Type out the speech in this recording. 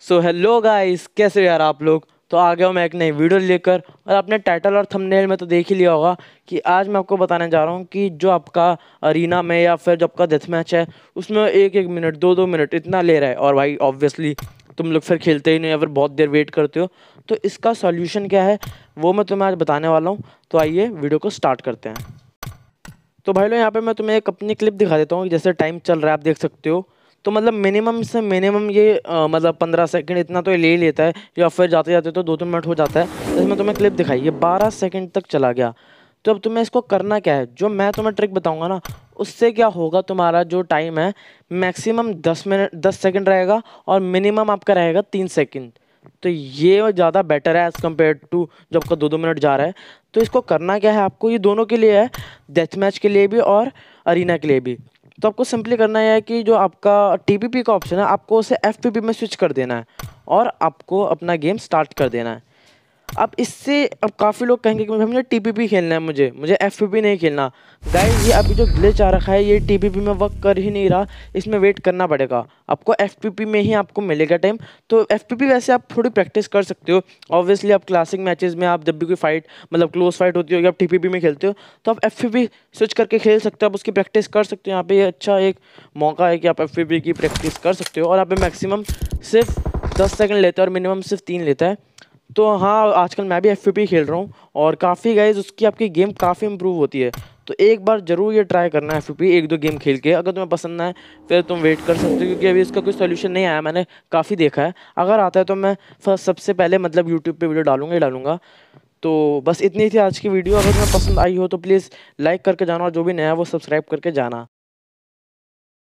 so hello guys कैसे यार आप लोग तो आ गया हूँ मैं एक नई वीडियो लेकर और आपने टाइटल और थंबनेल में तो देख ही लिया होगा कि आज मैं आपको बताने जा रहा हूँ कि जो आपका अरीना में या फिर जो आपका डेथ मैच है उसमें एक एक मिनट दो दो मिनट इतना ले रहा है और भाई ऑब्वियसली तुम लोग फिर खेलते ही नहीं या फिर बहुत देर वेट करते हो तो इसका सॉल्यूशन क्या है वो मैं तुम्हें आज बताने वाला हूँ तो आइए वीडियो को स्टार्ट करते हैं तो भाई लोग यहाँ पर मैं तुम्हें एक अपनी क्लिप दिखा देता हूँ जैसे टाइम चल रहा है आप देख सकते हो तो मतलब मिनिमम से मिनिमम ये आ, मतलब पंद्रह सेकेंड इतना तो ये ले ही लेता है या फिर जाते जाते तो दो तीन मिनट हो जाता है जैसे तो तुम्हें क्लिप दिखाई ये बारह सेकेंड तक चला गया तो अब तुम्हें इसको करना क्या है जो मैं तुम्हें ट्रिक बताऊंगा ना उससे क्या होगा तुम्हारा जो टाइम है मैक्सिमम दस मिनट दस सेकेंड रहेगा और मिनिमम आपका रहेगा तीन सेकेंड तो ये ज़्यादा बेटर है एज़ कम्पेयर टू जब आपका दो दो मिनट जा रहा है तो इसको करना क्या है आपको ये दोनों के लिए है डेथ मैच के लिए भी और अरीना के लिए भी तो आपको सिंपली करना है कि जो आपका टी का ऑप्शन है आपको उसे एफ में स्विच कर देना है और आपको अपना गेम स्टार्ट कर देना है अब इससे अब काफ़ी लोग कहेंगे कि मुझे पी खेलना है मुझे मुझे पी नहीं खेलना गाइज ये अभी जो ग्लिच आ रखा है ये पी में वर्क कर ही नहीं रहा इसमें वेट करना पड़ेगा आपको पी में ही आपको मिलेगा टाइम तो पी वैसे आप थोड़ी प्रैक्टिस कर सकते हो ऑब्वियसली आप क्लासिक मैचेज़ में आप जब भी कोई फाइट मतलब क्लोज फाइट होती हो या आप पी में खेलते हो तो आप पी स्विच करके खेल सकते हो आप उसकी प्रैक्टिस कर सकते हो यहाँ पर ये अच्छा एक मौका है कि आप पी की प्रैक्टिस कर सकते हो और आप मैक्सिमम सिर्फ दस सेकेंड लेता है और मिनिमम सिर्फ तीन लेता है तो हाँ आजकल मैं भी एफ खेल रहा हूँ और काफ़ी गाइज उसकी आपकी गेम काफ़ी इंप्रूव होती है तो एक बार ज़रूर ये ट्राई करना है एफ एक दो गेम खेल के अगर तुम्हें पसंद ना है फिर तुम वेट कर सकते हो क्योंकि अभी इसका कोई सोल्यूशन नहीं आया मैंने काफ़ी देखा है अगर आता है तो मैं सबसे पहले मतलब यूट्यूब पर वीडियो डालूंगा ही डालूंगा तो बस इतनी थी आज की वीडियो अगर तुम्हें पसंद आई हो तो प्लीज़ लाइक करके जाना और जो भी नया वो सब्सक्राइब करके जाना